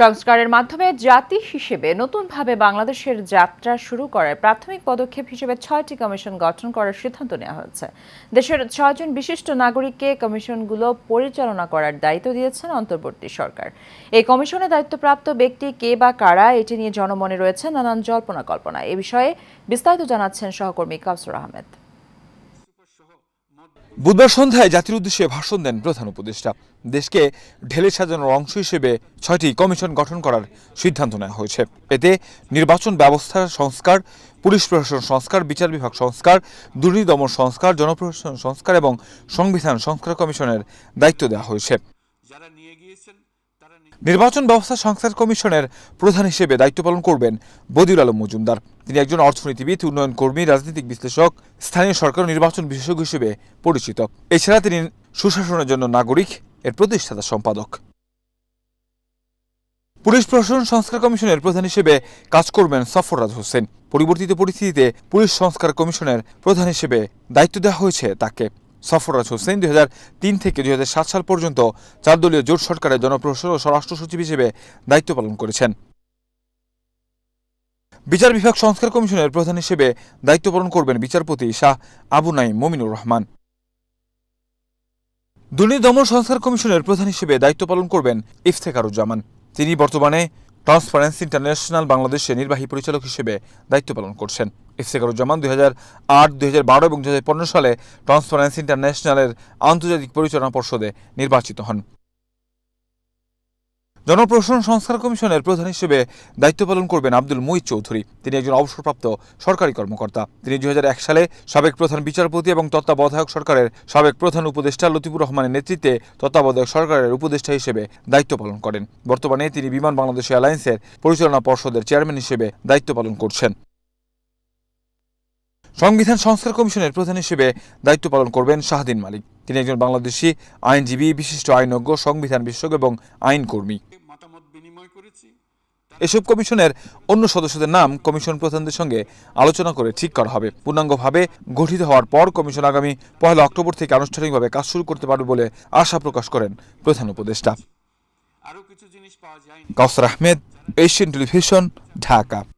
সংস্কারের মাধ্যমে জাতি হিসেবে নতুনভাবে বাংলাদেশের যাত্রা শুরু করার প্রাথমিক পদক্ষেপ হিসেবে ছয়টি কমিশন গঠন করার সিদ্ধান্ত নেওয়া হয়েছে দেশের ছয়জন বিশিষ্ট নাগরিককে কমিশনগুলো পরিচালনা করার দায়িত্ব দিয়েছেন অন্তর্বর্তী সরকার এই কমিশনে দায়িত্বপ্রাপ্ত ব্যক্তি কে বা কারা এটি নিয়ে জনমনে রয়েছে নানান জল্পনা কল্পনা এ বিষয়ে বিস্তারিত জানাচ্ছেন সহকর্মী কাউসুর আহমেদ বুধবার সন্ধ্যায় জাতির উদ্দেশ্যে ভাষণ দেন প্রধান উপদেষ্টা দেশকে ঢেলে সাজানোর অংশ হিসেবে ছয়টি কমিশন গঠন করার সিদ্ধান্ত নেওয়া হয়েছে এতে নির্বাচন ব্যবস্থা সংস্কার পুলিশ প্রশাসন সংস্কার বিচার বিভাগ সংস্কার দুর্নীতি দমন সংস্কার জনপ্রশাসন সংস্কার এবং সংবিধান সংস্কার কমিশনের দায়িত্ব দেওয়া হয়েছে যারা নিয়ে গিয়েছেন নির্বাচন ব্যবস্থা সংস্কার কমিশনের প্রধান হিসেবে দায়িত্ব পালন করবেন বদিউল আলম মজুমদার তিনি একজন অর্থনীতিবিদ উন্নয়ন কর্মী রাজনৈতিক বিশ্লেষক স্থানীয় সরকার নির্বাচন বিশেষজ্ঞ হিসেবে পরিচিত এছাড়া তিনি সুশাসনের জন্য নাগরিক এর প্রতিষ্ঠাতা সম্পাদক পুলিশ প্রশাসন সংস্কার কমিশনের প্রধান হিসেবে কাজ করবেন সফররাজ হোসেন পরিবর্তিত পরিস্থিতিতে পুলিশ সংস্কার কমিশনের প্রধান হিসেবে দায়িত্ব দেওয়া হয়েছে তাকে সফররাজ হোসেন দুই তিন থেকে দুই সাল পর্যন্ত চার দলীয় জোট সরকারের জনপ্রশাসন ও স্বরাষ্ট্র সচিব হিসেবে দায়িত্ব পালন করেছেন বিচার বিভাগ সংস্কার কমিশনের প্রধান হিসেবে দায়িত্ব পালন করবেন বিচারপতি শাহ আবু নাইম মমিনুর রহমান দুর্নীতি দমন সংস্কার কমিশনের প্রধান হিসেবে দায়িত্ব পালন করবেন ইফতেখারুজ্জামান তিনি বর্তমানে ট্রান্সপারেন্সি ইন্টারন্যাশনাল বাংলাদেশের নির্বাহী পরিচালক হিসেবে দায়িত্ব পালন করছেন ইফতেখারুজ্জামান দুই হাজার আট দুই হাজার বারো এবং দুই হাজার পনেরো সালে ট্রান্সপারেন্সি ইন্টারন্যাশনালের আন্তর্জাতিক পরিচালনা পর্ষদে নির্বাচিত হন জনপ্রশাসন সংস্কার কমিশনের প্রধান হিসেবে দায়িত্ব পালন করবেন আব্দুল মুই চৌধুরী তিনি একজন অবসরপ্রাপ্ত সরকারি কর্মকর্তা তিনি দুই সালে সাবেক প্রধান বিচারপতি এবং তত্ত্বাবধায়ক সরকারের সাবেক প্রধান উপদেষ্টা লতিফুর রহমানের নেতৃত্বে তত্ত্বাবধায়ক সরকারের উপদেষ্টা হিসেবে দায়িত্ব পালন করেন বর্তমানে তিনি বিমান বাংলাদেশ এয়ারলাইন্সের পরিচালনা পর্ষদের চেয়ারম্যান হিসেবে দায়িত্ব পালন করছেন সংবিধান সংস্কার কমিশনের প্রধান হিসেবে দায়িত্ব পালন করবেন শাহদিন মালিক তিনি একজন বাংলাদেশি আইনজীবী বিশিষ্ট আইনজ্ঞ সংবিধান বিশেষজ্ঞ এবং আইন কর্মী এসব কমিশনের অন্য সদস্যদের নাম কমিশন প্রধানদের সঙ্গে আলোচনা করে ঠিক করা হবে পূর্ণাঙ্গভাবে গঠিত হওয়ার পর কমিশন আগামী পয়লা অক্টোবর থেকে আনুষ্ঠানিকভাবে কাজ শুরু করতে পারবে বলে আশা প্রকাশ করেন প্রধান উপদেষ্টা কাউসার আহমেদ এশিয়ান টেলিভিশন ঢাকা